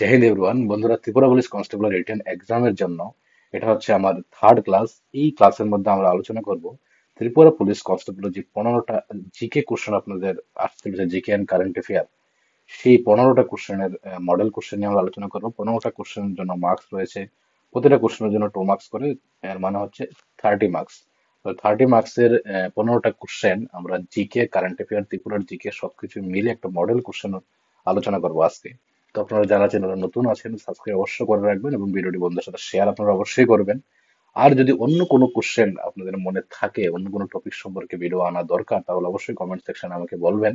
Zahid everyone বন্ধুরা Tripura police constable return এক্সামের জন্য এটা হচ্ছে আমার থার্ড ক্লাস এই ক্লাসের মধ্যে আমরা আলোচনা করব ত্রিপুরা পুলিশ কনস্টেবল যে পনেরোটা জিকে কোশ্চেন আপনাদের আসতে চলেছে জিকে অ্যান্ড কারেন্ট অ্যাফেয়ার সেই পনেরোটা কোশ্চেনের মডেল কোশ্চেন নিয়ে আমরা আলোচনা করবো পনেরোটা কোশ্চেনের জন্য মার্কস রয়েছে প্রতিটা কোশ্চেনের জন্য টু মার্কস করে এর মানে হচ্ছে থার্টি মার্কস তো থার্টি মার্কসের পনেরোটা কোশ্চেন আমরা জিকে কারেন্ট অ্যাফেয়ার ত্রিপুরার জিকে সবকিছু মিলে একটা মডেল কোশ্চেন আলোচনা করবো আজকে তো আপনারা যারা চ্যানেলে নতুন আছেন সাবস্ক্রাইব অবশ্যই করে রাখবেন এবং ভিডিওটি বন্ধুর সাথে শেয়ার আপনারা অবশ্যই করবেন আর যদি অন্য কোনো কোশ্চেন আপনাদের মনে থাকে অন্য কোনো টপিক সম্পর্কে ভিডিও আনা দরকার তাহলে অবশ্যই কমেন্ট সেকশনে আমাকে বলবেন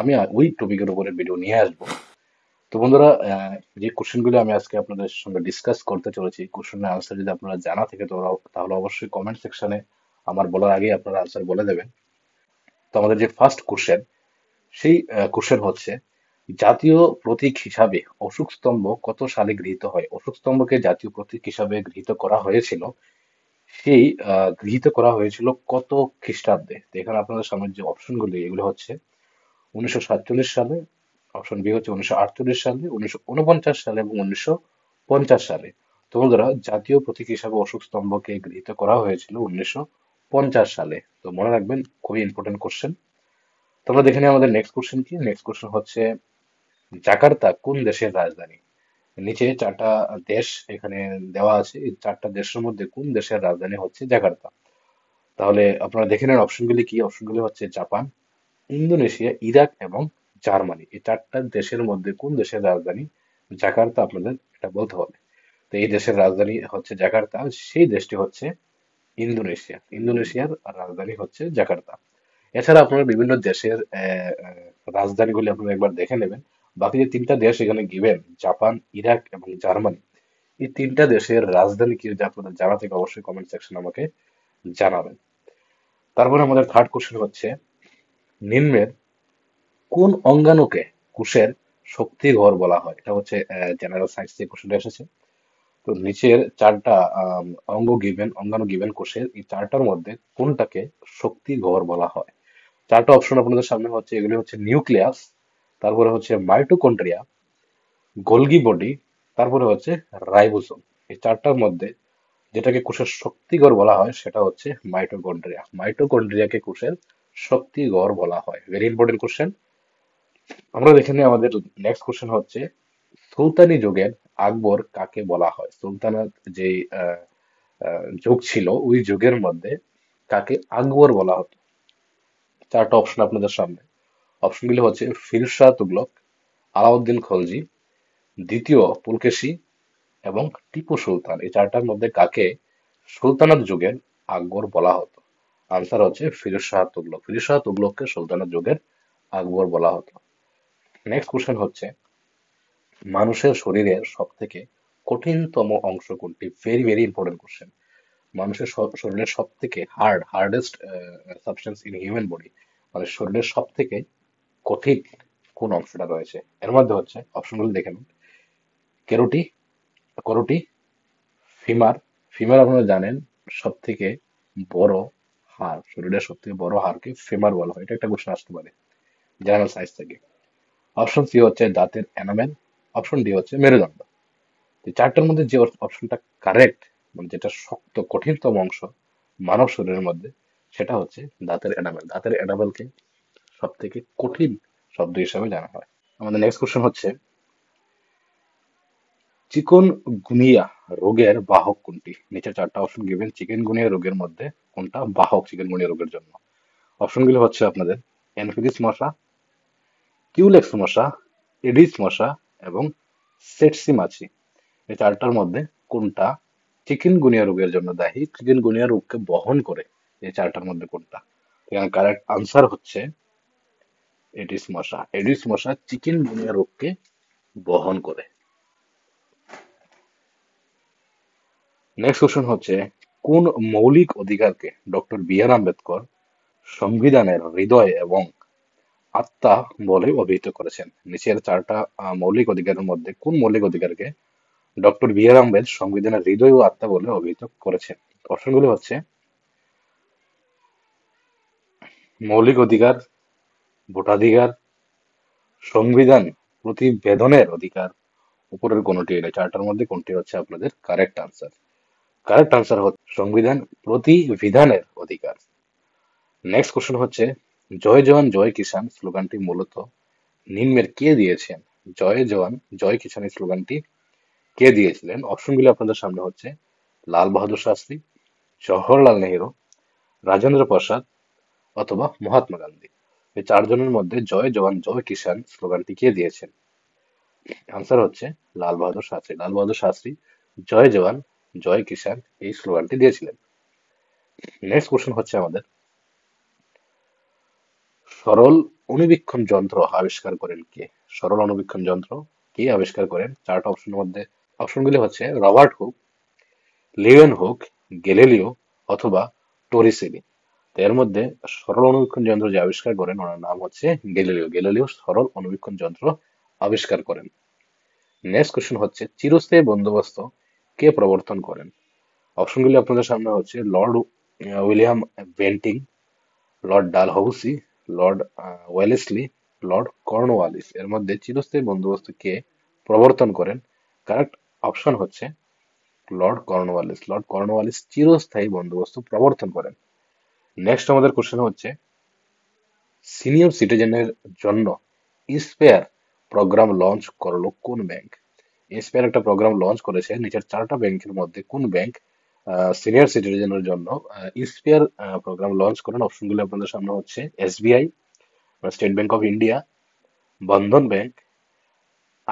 আমি ওই টপিকের উপরে ভিডিও নিয়ে আসব তো বন্ধুরা যে কোশ্চেনগুলো আমি আজকে আপনাদের সঙ্গে ডিসকাস করতে চলেছি কোশ্চেনের আনসার যদি আপনারা জানা থাকে তো তাহলে অবশ্যই কমেন্ট সেকশনে আমার বলার আগে আপনারা আনসার বলে দেবেন তো আমাদের যে ফার্স্ট কোশ্চেন সেই কোশ্চেন হচ্ছে জাতীয় প্রতীক হিসাবে অশোক স্তম্ভ কত সালে গৃহীত হয় অশোক স্তম্ভকে জাতীয় প্রতীক হিসাবে গৃহীত করা হয়েছিল সেই গৃহীত করা হয়েছিল কত খ্রিস্টাব্দে এখানে আপনাদের সামনে যে অপশনগুলি এগুলো হচ্ছে উনিশশো সালে অপশন বি হচ্ছে উনিশশো সালে উনিশশো সালে এবং উনিশশো সালে তো বন্ধুরা জাতীয় প্রতীক হিসাবে অশোক স্তম্ভকে গৃহীত করা হয়েছিল উনিশশো সালে তো মনে রাখবেন খুবই ইম্পর্টেন্ট কোশ্চেন তোমরা দেখে নিই আমাদের নেক্সট কোশ্চেন কি নেক্সট কোশ্চেন হচ্ছে জাকার্তা কোন দেশের রাজধানী নিচে চারটা দেশ এখানে দেওয়া আছে এই চারটা দেশের মধ্যে কোন দেশের রাজধানী হচ্ছে জাকার্তা তাহলে আপনারা দেখে নেন অপশনগুলি কি অপশনগুলি হচ্ছে জাপান ইন্দোনেশিয়া ইরাক এবং জার্মানি এই চারটা দেশের মধ্যে কোন দেশের রাজধানী জাকার্তা আপনাদের এটা বলতে হবে তো এই দেশের রাজধানী হচ্ছে জাকার্তা সেই দেশটি হচ্ছে ইন্দোনেশিয়া ইন্দোনেশিয়ার রাজধানী হচ্ছে জাকার্তা এছাড়া আপনারা বিভিন্ন দেশের রাজধানীগুলি আপনারা একবার দেখে নেবেন বাকি যে তিনটা দেশ এখানে গিভেন জাপান ইরাক এবং জার্মানি এই তিনটা দেশের রাজধানী কি যদি আপনাদের জানা থেকে অবশ্যই কমেন্ট সেকশন আমাকে জানাবেন তারপরে আমাদের থার্ড কোশ্চেন হচ্ছে নিম্নের কোন অঙ্গাণুকে কোষের শক্তি ঘর বলা হয় এটা হচ্ছে জেনারেল সায়েন্স থেকে কোশ্চেনটা এসেছে তো নিচের চারটা অঙ্গ গিভেন অঙ্গাণু গিভেন কোষের এই চারটার মধ্যে কোনটাকে শক্তি ঘর বলা হয় চারটা অপশন আপনাদের সামনে হচ্ছে এগুলি হচ্ছে নিউক্লিয়াস তারপরে হচ্ছে মাইটোকন্ড্রিয়া গোলগি বডি তারপরে হচ্ছে রাইবোসোম এই চারটার মধ্যে যেটাকে কোষের শক্তিগড় বলা হয় সেটা হচ্ছে মাইটোকন্ড্রিয়া মাইটোকন্ড্রিয়াকে কোষের শক্তিগড় বলা হয় ভেরি ইম্পর্টেন্ট কোশ্চেন আমরা দেখে নিই আমাদের নেক্সট কোশ্চেন হচ্ছে সুলতানি যুগের আকবর কাকে বলা হয় সুলতানাত যে যুগ ছিল ওই যুগের মধ্যে কাকে আকবর বলা হতো চারটা অপশন আপনাদের সামনে অপশনগুলি হচ্ছে ফিরোজ তুগলক আলাউদ্দিন খলজি দ্বিতীয় পুলকেশি এবং টিপু সুলতান এই চারটার মধ্যে কাকে সুলতানাত যুগের আকবর বলা হতো আনসার হচ্ছে ফিরোজ তুগলক ফিরোজ তুগলককে সুলতানাত যুগের আকবর বলা হতো নেক্সট কোশ্চেন হচ্ছে মানুষের শরীরের সব থেকে কঠিনতম অংশ কোনটি ভেরি ভেরি ইম্পর্টেন্ট কোশ্চেন মানুষের শরীরের সব থেকে hard hardest substance in human body মানে শরীরের সব থেকে কথিত কোন অংশটা রয়েছে এর মধ্যে হচ্ছে অপশনগুলো দেখে নিন কেরোটি করোটি ফিমার ফিমার আপনারা জানেন সব থেকে বড় হার শরীরের সব থেকে বড় হারকে ফিমার বলা হয় এটা একটা কোশ্চেন আসতে পারে জেনারেল সাইজ থেকে অপশন সি হচ্ছে দাঁতের অ্যানামেল অপশন ডি হচ্ছে মেরুদণ্ড চারটার মধ্যে যে অপশনটা কারেক্ট মানে যেটা শক্ত কঠিনতম অংশ মানব শরীরের মধ্যে সেটা হচ্ছে দাঁতের এনামেল দাঁতের এনামেলকে সব থেকে কঠিন শব্দ হিসাবে জানা হয় আমাদের নেক্সট কোশ্চেন হচ্ছে চিকন গুনিয়া রোগের বাহক কোনটি নিচে চারটা অপশন গিভেন চিকেন গুনিয়া রোগের মধ্যে কোনটা বাহক চিকেন গুনিয়া রোগের জন্য অপশনগুলো হচ্ছে আপনাদের এনফিডিস মশা কিউলেক্স মশা এডিস মশা এবং সেটসি মাছি এই চারটার মধ্যে কোনটা চিকেন গুনিয়া রোগের জন্য দায়ী চিকেন গুনিয়া রোগকে বহন করে এই চারটার মধ্যে কোনটা কারেক্ট আনসার হচ্ছে এডিস মশা এডিস মশা চিকেন গুনিয়া রোগকে বহন করে নেক্সট কোশ্চেন হচ্ছে কোন মৌলিক অধিকারকে ডক্টর বি আর আম্বেদকর সংবিধানের হৃদয় এবং আত্মা বলে অভিহিত করেছেন নিচের চারটা মৌলিক অধিকারের মধ্যে কোন মৌলিক অধিকারকে ডক্টর বি আর আম্বেদ সংবিধানের হৃদয় ও আত্মা বলে অভিহিত করেছেন অপশনগুলি হচ্ছে মৌলিক অধিকার ভোটাধিকার সংবিধান প্রতিবেদনের অধিকার উপরের কোনটি এটা চারটার মধ্যে কোনটি হচ্ছে আপনাদের কারেক্ট আনসার কারেক্ট আনসার হচ্ছে সংবিধান প্রতিবিধানের অধিকার নেক্সট কোশ্চেন হচ্ছে জয় জওয়ান জয় কিষান স্লোগানটি মূলত নিম্নের কে দিয়েছেন জয় জওয়ান জয় কিষান এই স্লোগানটি কে দিয়েছিলেন অপশনগুলি আপনাদের সামনে হচ্ছে লাল বাহাদুর শাস্ত্রী জওহরলাল নেহেরু রাজেন্দ্র প্রসাদ অথবা মহাত্মা গান্ধী এই চারজনের মধ্যে জয় জওয়ান জয় কিষান স্লোগানটি কে দিয়েছেন আনসার হচ্ছে লাল বাহাদুর শাস্ত্রী লাল বাহাদুর শাস্ত্রী জয় জওয়ান জয় কিষান এই স্লোগানটি দিয়েছিলেন নেক্সট কোশ্চেন হচ্ছে আমাদের সরল অনুবীক্ষণ যন্ত্র আবিষ্কার করেন কে সরল অনুবীক্ষণ যন্ত্র কে আবিষ্কার করেন চারটা অপশনের মধ্যে অপশনগুলি হচ্ছে Robert Hooke Leon Hooke Galileo অথবা টোরিসেলি এর মধ্যে সরল অনুবীক্ষণ যন্ত্র যে আবিষ্কার করেন ওনার নাম হচ্ছে গ্যালিলিও গ্যালিলিও সরল অনুবীক্ষণ যন্ত্র আবিষ্কার করেন নেক্সট কোশ্চেন হচ্ছে চিরস্থায়ী বন্দোবস্ত কে প্রবর্তন করেন অপশনগুলি আপনাদের সামনে হচ্ছে Lord William Bentinck Lord Dalhousie Lord Wellesley Lord Cornwallis এর মধ্যে চিরস্থায়ী বন্দোবস্ত কে প্রবর্তন করেন কারেক্ট অপশন হচ্ছে লর্ড কর্নওয়ালিস লর্ড কর্নওয়ালিস চিরস্থায়ী বন্দোবস্ত প্রবর্তন করেন নেক্সট আমাদের কোশ্চেন হচ্ছে সিনিয়র সিটিজেনের জন্য ইন্সপেয়ার প্রোগ্রাম লঞ্চ করলো কোন ব্যাংক ইন্সপেয়ার একটা প্রোগ্রাম লঞ্চ করেছে নিচের চারটা ব্যাংকের মধ্যে কোন ব্যাংক সিনিয়র সিটিজেনের জন্য ইন্সপেয়ার প্রোগ্রাম লঞ্চ করেন অপশনগুলো আপনাদের সামনে হচ্ছে SBI State Bank of India Bandhan bank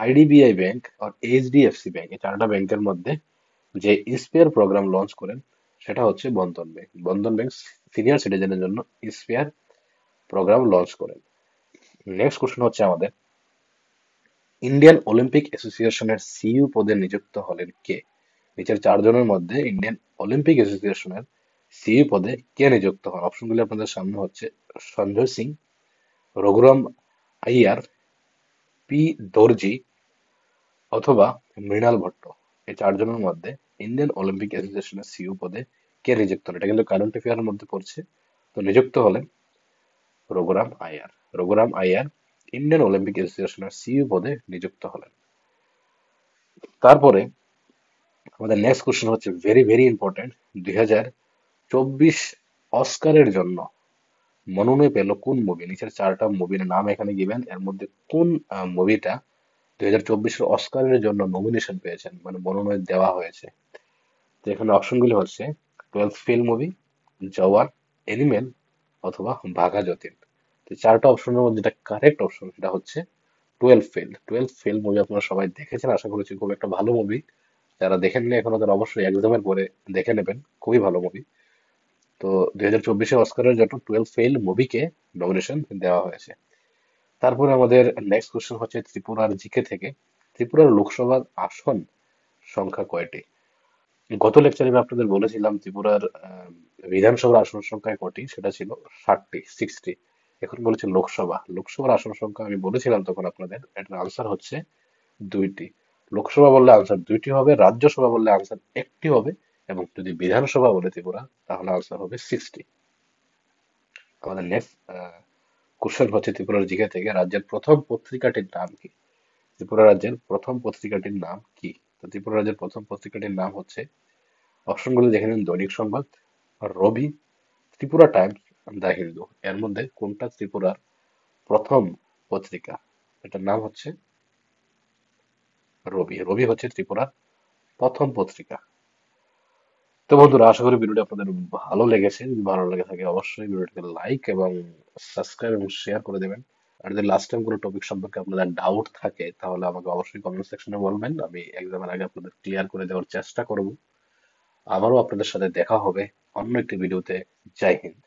IDBI bank আর এইচডিএফসি ব্যাংক এই চারটা ব্যাংকের মধ্যে যে ইন্সপেয়ার প্রোগ্রাম লঞ্চ করেন সেটা হচ্ছে Bandhan bank Bandhan bank senior সিটিজেনের জন্য স্পেয়ার প্রোগ্রাম লঞ্চ করেন নেক্সট কোশ্চেন হচ্ছে আমাদের ইন্ডিয়ান অলিম্পিক অ্যাসোসিয়েশনের সিইও পদে নিযুক্ত হলেন কে নিচের চারজনের মধ্যে ইন্ডিয়ান অলিম্পিক অ্যাসোসিয়েশনের সিইও পদে কে নিযুক্ত হন অপশনগুলি আপনাদের সামনে হচ্ছে সঞ্জয় সিং রঘুরাম আইয়ার পি দর্জি অথবা মৃণাল ভট্ট এই চারজনের মধ্যে ইন্ডিয়ান অলিম্পিক অ্যাসোসিয়েশনের সিইও পদে কে রিজেক্ট হলো এটা কিন্তু কারেন্ট অ্যাফেয়ারের মধ্যে পড়ছে তো নিযুক্ত হলেন রঘুরাম আয়ার রঘুরাম আয়ার ইন্ডিয়ান অলিম্পিক অ্যাসোসিয়েশনের সিইও পদে নিযুক্ত হলেন তারপরে আমাদের নেক্সট কোশ্চেন হচ্ছে ভেরি ভেরি ইম্পর্টেন্ট দুই হাজার চব্বিশ অস্কারের জন্য মনোনয় পেল কোন মুভি নিচের চারটা মুভির নাম এখানে গিবেন এর মধ্যে কোন মুভিটা দুই হাজার চব্বিশের অস্কারের জন্য নমিনেশন পেয়েছেন মানে মনোনয়ন দেওয়া হয়েছে তো এখানে অপশনগুলি হচ্ছে twelve fail movie Jawan animal অথবা বাঘা যতীন তো চারটা অপশনের মধ্যে যেটা কারেক্ট অপশন সেটা হচ্ছে twelve fail twelve fail movie আপনারা সবাই দেখেছেন আশা করেছি খুব একটা ভালো মুভি যারা দেখেননি এখনো তারা অবশ্যই এক্সামের পরে দেখে নেবেন খুবই ভালো মুভি তো দুই হাজার চব্বিশে অস্কারের জন্য টুয়েলভ ফেল মুভিকে নমিনেশন দেওয়া হয়েছে তারপরে আমাদের নেক্সট কোয়েশ্চেন হচ্ছে ত্রিপুরার জিকে থেকে ত্রিপুরার লোকসভার আসন সংখ্যা কয়টি গত লেকচারে আমি আপনাদের বলেছিলাম ত্রিপুরার বিধানসভার আসন সংখ্যা কটি সেটা ছিল ষাটটি সিক্সটি এখন বলেছে লোকসভা লোকসভার আসন সংখ্যা আমি বলেছিলাম তখন আপনাদের এটার আনসার হচ্ছে দুইটি লোকসভা বললে আনসার দুইটি হবে রাজ্যসভা বললে আনসার একটি হবে এবং যদি বিধানসভা বলে ত্রিপুরা তাহলে আনসার হবে সিক্সটি আমাদের নেক্সট কোশ্চেন হচ্ছে ত্রিপুরার জিকে থেকে রাজ্যের প্রথম পত্রিকাটির নাম কি ত্রিপুরা রাজ্যের প্রথম পত্রিকাটির নাম কি তো ত্রিপুরা রাজ্যের প্রথম পত্রিকাটির নাম হচ্ছে অপশনগুলো দেখে নিন দৈনিক সংবাদ রবি ত্রিপুরা টাইমস দা হিন্দু এর মধ্যে কোনটা ত্রিপুরার প্রথম পত্রিকা এটার নাম হচ্ছে রবি রবি হচ্ছে ত্রিপুরার প্রথম পত্রিকা তো বন্ধুরা আশা করি ভিডিওটি আপনাদের ভালো লেগেছে যদি ভালো লেগে থাকে অবশ্যই ভিডিওটিকে লাইক এবং সাবস্ক্রাইব এবং শেয়ার করে দেবেন আর যদি লাস্ট টাইম কোনো টপিক সম্পর্কে আপনাদের ডাউট থাকে তাহলে আমাকে অবশ্যই কমেন্ট সেকশনে বলবেন আমি এক্সামের আগে আপনাদের ক্লিয়ার করে দেওয়ার চেষ্টা করব আবারও আপনাদের সাথে দেখা হবে অন্য একটি ভিডিওতে জয় হিন্দ